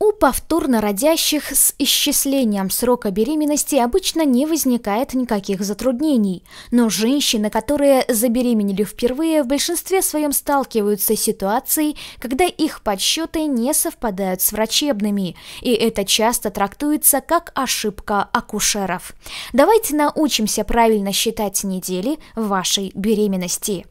У повторно родящих с исчислением срока беременности обычно не возникает никаких затруднений, но женщины, которые забеременели впервые, в большинстве своем сталкиваются с ситуацией, когда их подсчеты не совпадают с врачебными, и это часто трактуется как ошибка акушеров. Давайте научимся правильно считать недели вашей беременности.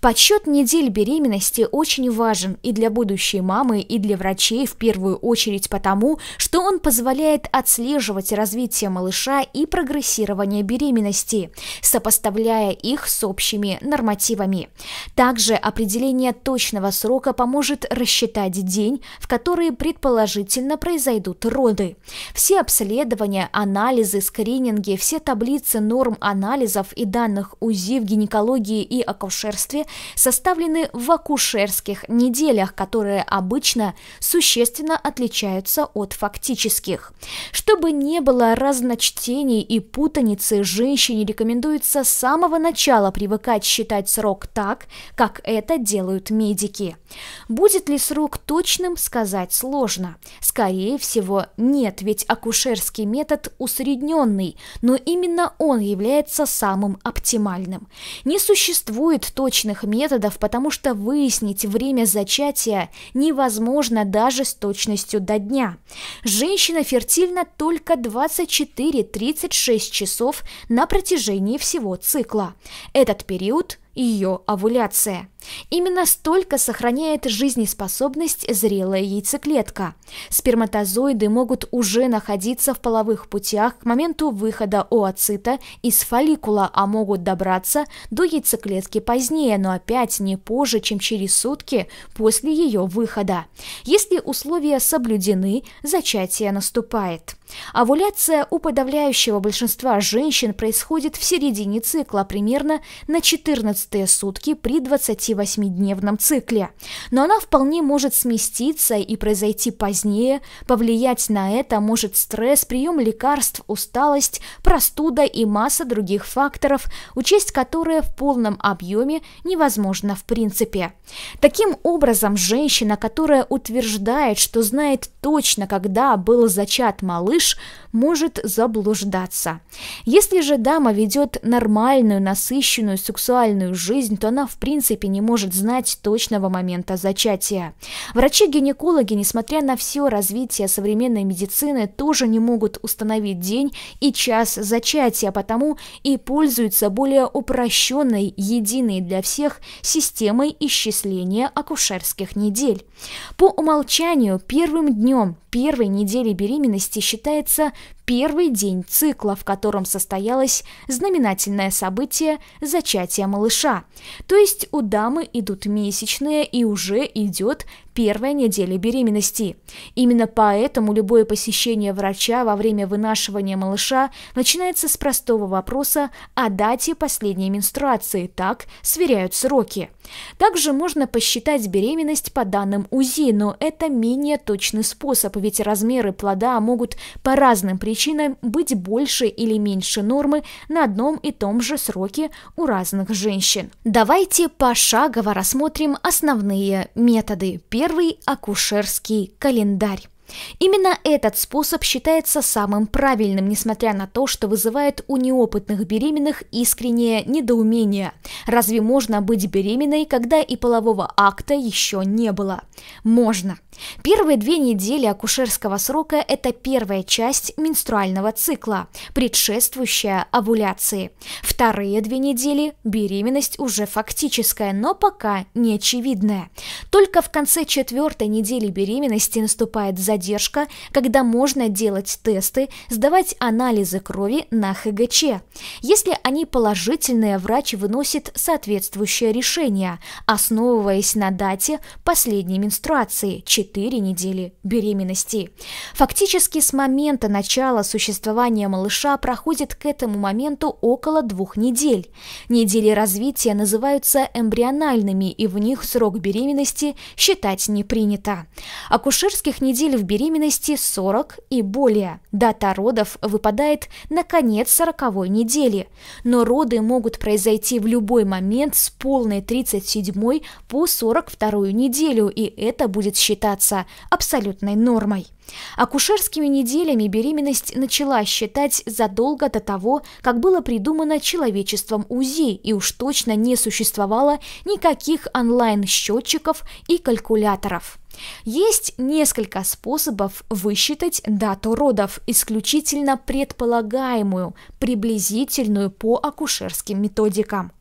Подсчет недель беременности очень важен и для будущей мамы, и для врачей в первую очередь очередь потому, что он позволяет отслеживать развитие малыша и прогрессирование беременности, сопоставляя их с общими нормативами. Также определение точного срока поможет рассчитать день, в который предположительно произойдут роды. Все обследования, анализы, скрининги, все таблицы норм анализов и данных УЗИ в гинекологии и акушерстве составлены в акушерских неделях, которые обычно существенно отличаются отличаются от фактических. Чтобы не было разночтений и путаницы, женщине рекомендуется с самого начала привыкать считать срок так, как это делают медики. Будет ли срок точным, сказать сложно. Скорее всего, нет, ведь акушерский метод усредненный, но именно он является самым оптимальным. Не существует точных методов, потому что выяснить время зачатия невозможно даже с точностью до дня. Женщина фертильна только 24-36 часов на протяжении всего цикла. Этот период – ее овуляция. Именно столько сохраняет жизнеспособность зрелая яйцеклетка. Сперматозоиды могут уже находиться в половых путях к моменту выхода ооцита из фолликула, а могут добраться до яйцеклетки позднее, но опять не позже, чем через сутки после ее выхода. Если условия соблюдены, зачатие наступает. Овуляция у подавляющего большинства женщин происходит в середине цикла, примерно на 14 сутки при 28-дневном цикле. Но она вполне может сместиться и произойти позднее. Повлиять на это может стресс, прием лекарств, усталость, простуда и масса других факторов, учесть которые в полном объеме невозможно в принципе. Таким образом, женщина, которая утверждает, что знает точно, когда был зачат малыш, малыш может заблуждаться. Если же дама ведет нормальную, насыщенную сексуальную жизнь, то она в принципе не может знать точного момента зачатия. Врачи-гинекологи, несмотря на все развитие современной медицины, тоже не могут установить день и час зачатия, потому и пользуются более упрощенной, единой для всех системой исчисления акушерских недель. По умолчанию первым днем первой недели беременности считается считается первый день цикла, в котором состоялось знаменательное событие зачатия малыша. То есть у дамы идут месячные и уже идет первая неделя беременности. Именно поэтому любое посещение врача во время вынашивания малыша начинается с простого вопроса о дате последней менструации, так сверяют сроки. Также можно посчитать беременность по данным УЗИ, но это менее точный способ, ведь размеры плода могут по разным причинам причинам быть больше или меньше нормы на одном и том же сроке у разных женщин. Давайте пошагово рассмотрим основные методы. Первый – акушерский календарь. Именно этот способ считается самым правильным, несмотря на то, что вызывает у неопытных беременных искреннее недоумение. Разве можно быть беременной, когда и полового акта еще не было? Можно. Первые две недели акушерского срока – это первая часть менструального цикла, предшествующая овуляции. Вторые две недели – беременность уже фактическая, но пока не очевидная. Только в конце четвертой недели беременности наступает за задержка, когда можно делать тесты, сдавать анализы крови на ХГЧ. Если они положительные, врач выносит соответствующее решение, основываясь на дате последней менструации – 4 недели беременности. Фактически с момента начала существования малыша проходит к этому моменту около двух недель. Недели развития называются эмбриональными, и в них срок беременности считать не принято. Акушерских недель в беременности 40 и более. Дата родов выпадает на конец 40 недели, но роды могут произойти в любой момент с полной 37 по 42 неделю, и это будет считаться абсолютной нормой. Акушерскими неделями беременность начала считать задолго до того, как было придумано человечеством УЗИ, и уж точно не существовало никаких онлайн-счетчиков и калькуляторов. Есть несколько способов высчитать дату родов, исключительно предполагаемую, приблизительную по акушерским методикам.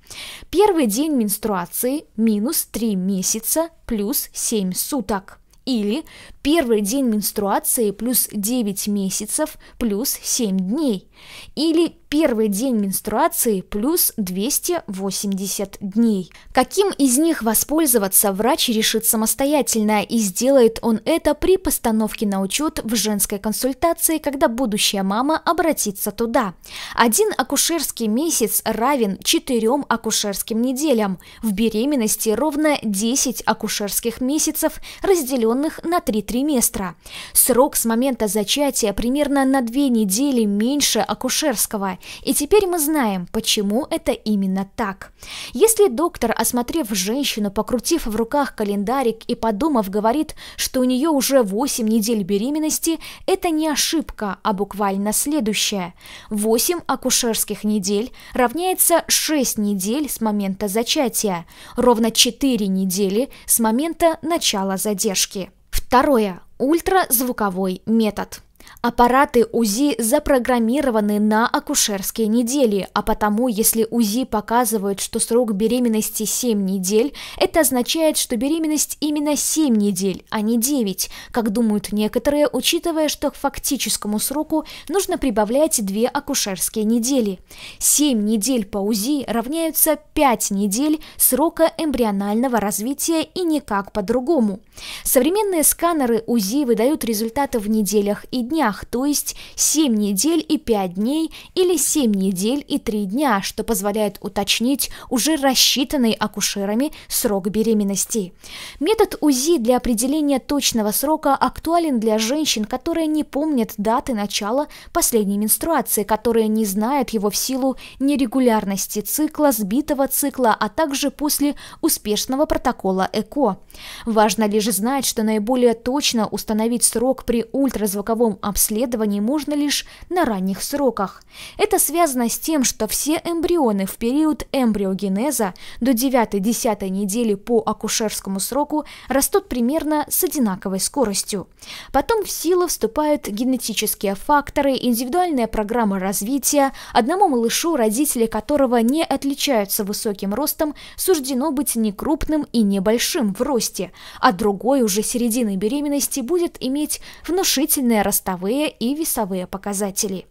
Первый день менструации – минус 3 месяца плюс 7 суток. Или первый день менструации плюс 9 месяцев плюс 7 дней. Или первый день менструации плюс 280 дней. Каким из них воспользоваться врач решит самостоятельно и сделает он это при постановке на учет в женской консультации, когда будущая мама обратится туда. Один акушерский месяц равен 4 акушерским неделям. В беременности ровно 10 акушерских месяцев, разделен разделенных на три триместра. Срок с момента зачатия примерно на две недели меньше акушерского, и теперь мы знаем, почему это именно так. Если доктор, осмотрев женщину, покрутив в руках календарик и подумав, говорит, что у нее уже 8 недель беременности, это не ошибка, а буквально следующее. 8 акушерских недель равняется 6 недель с момента зачатия, ровно 4 недели с момента начала задержки. Второе. Ультразвуковой метод. Аппараты УЗИ запрограммированы на акушерские недели, а потому, если УЗИ показывают, что срок беременности 7 недель, это означает, что беременность именно 7 недель, а не 9, как думают некоторые, учитывая, что к фактическому сроку нужно прибавлять 2 акушерские недели. 7 недель по УЗИ равняются 5 недель срока эмбрионального развития и никак по-другому. Современные сканеры УЗИ выдают результаты в неделях и днях, днях, то есть 7 недель и 5 дней или 7 недель и 3 дня, что позволяет уточнить уже рассчитанный акушерами срок беременности. Метод УЗИ для определения точного срока актуален для женщин, которые не помнят даты начала последней менструации, которые не знают его в силу нерегулярности цикла, сбитого цикла, а также после успешного протокола ЭКО. Важно лишь знать, что наиболее точно установить срок при ультразвуковом обследовании обследований можно лишь на ранних сроках. Это связано с тем, что все эмбрионы в период эмбриогенеза до 9-10 недели по акушерскому сроку растут примерно с одинаковой скоростью. Потом в силу вступают генетические факторы, индивидуальная программа развития, одному малышу, родители которого не отличаются высоким ростом, суждено быть не крупным и небольшим в росте, а другой уже середины беременности будет иметь внушительные ростовые цветовые и весовые показатели.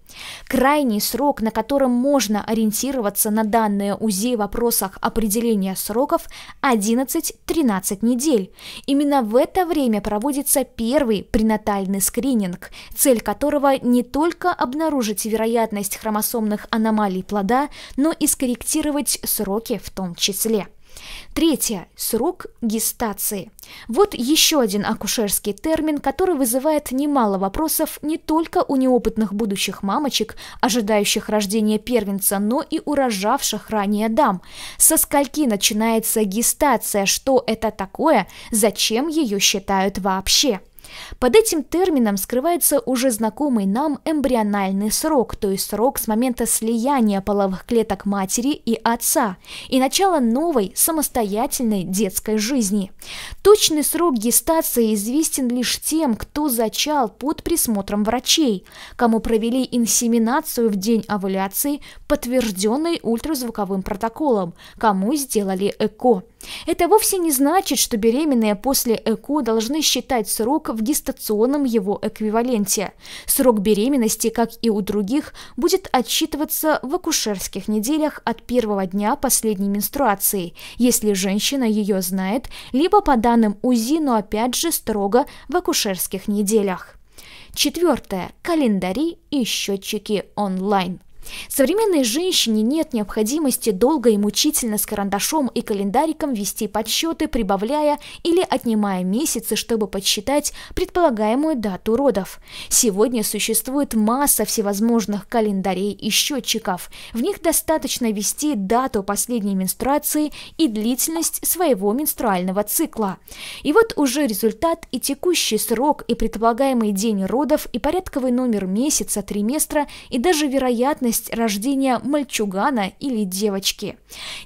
Крайний срок, на котором можно ориентироваться на данные УЗИ в вопросах определения сроков – 11-13 недель. Именно в это время проводится первый пренатальный скрининг, цель которого не только обнаружить вероятность хромосомных аномалий плода, но и скорректировать сроки в том числе. Третье. Срок гестации. Вот еще один акушерский термин, который вызывает немало вопросов не только у неопытных будущих мамочек, ожидающих рождения первенца, но и у рожавших ранее дам. Со скольки начинается гестация, что это такое, зачем ее считают вообще? Под этим термином скрывается уже знакомый нам эмбриональный срок, то есть срок с момента слияния половых клеток матери и отца и начала новой самостоятельной детской жизни. Точный срок гестации известен лишь тем, кто зачал под присмотром врачей, кому провели инсеминацию в день овуляции, подтвержденной ультразвуковым протоколом, кому сделали ЭКО. Это вовсе не значит, что беременные после ЭКО должны считать срок в гестационном его эквиваленте. Срок беременности, как и у других, будет отсчитываться в акушерских неделях от первого дня последней менструации, если женщина ее знает, либо по данным УЗИ, но опять же строго в акушерских неделях. Четвертое. Календари и счетчики онлайн. Современной женщине нет необходимости долго и мучительно с карандашом и календариком вести подсчеты, прибавляя или отнимая месяцы, чтобы подсчитать предполагаемую дату родов. Сегодня существует масса всевозможных календарей и счетчиков. В них достаточно вести дату последней менструации и длительность своего менструального цикла. И вот уже результат и текущий срок, и предполагаемый день родов, и порядковый номер месяца, триместра, и даже вероятность вероятность рождения мальчугана или девочки.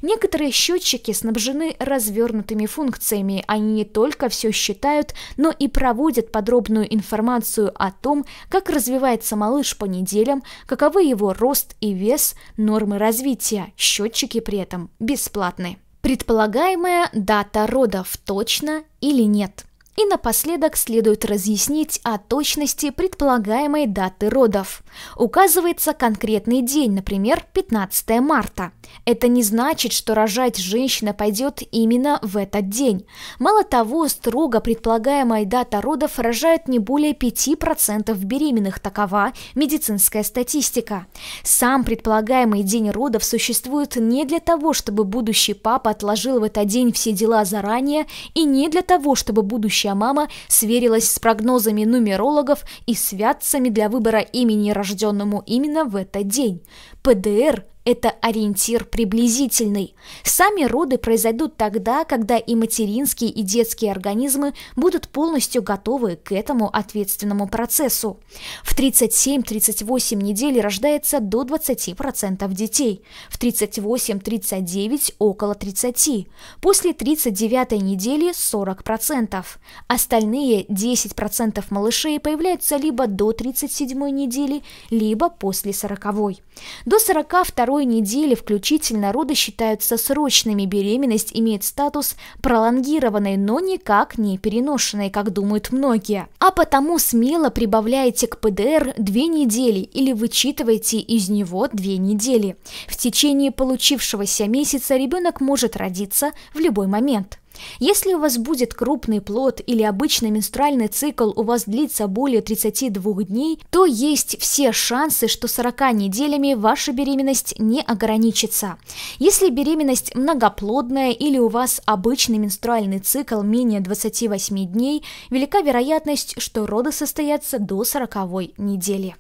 Некоторые счетчики снабжены развернутыми функциями, они не только все считают, но и проводят подробную информацию о том, как развивается малыш по неделям, каковы его рост и вес, нормы развития. Счетчики при этом бесплатны. Предполагаемая дата родов точно или нет? И напоследок следует разъяснить о точности предполагаемой даты родов. Указывается конкретный день, например, 15 марта. Это не значит, что рожать женщина пойдет именно в этот день. Мало того, строго предполагаемая дата родов рожает не более 5% беременных, такова медицинская статистика. Сам предполагаемый день родов существует не для того, чтобы будущий папа отложил в этот день все дела заранее, и не для того, чтобы будущая будущая мама сверилась с прогнозами нумерологов и святцами для выбора имени рожденному именно в этот день. ПДР это ориентир приблизительный. Сами роды произойдут тогда, когда и материнские, и детские организмы будут полностью готовы к этому ответственному процессу. В 37-38 недель рождается до 20% детей, в 38-39 около 30, после 39 недели 40%. Остальные 10% малышей появляются либо до 37 недели, либо после 40. -й. До 42 второй недели включительно роды считаются срочными, беременность имеет статус пролонгированной, но никак не переношенной, как думают многие. А потому смело прибавляйте к ПДР две недели или вычитывайте из него две недели. В течение получившегося месяца ребенок может родиться в любой момент. Если у вас будет крупный плод или обычный менструальный цикл у вас длится более 32 дней, то есть все шансы, что 40 неделями ваша беременность не ограничится. Если беременность многоплодная или у вас обычный менструальный цикл менее 28 дней, велика вероятность, что роды состоятся до 40 недели.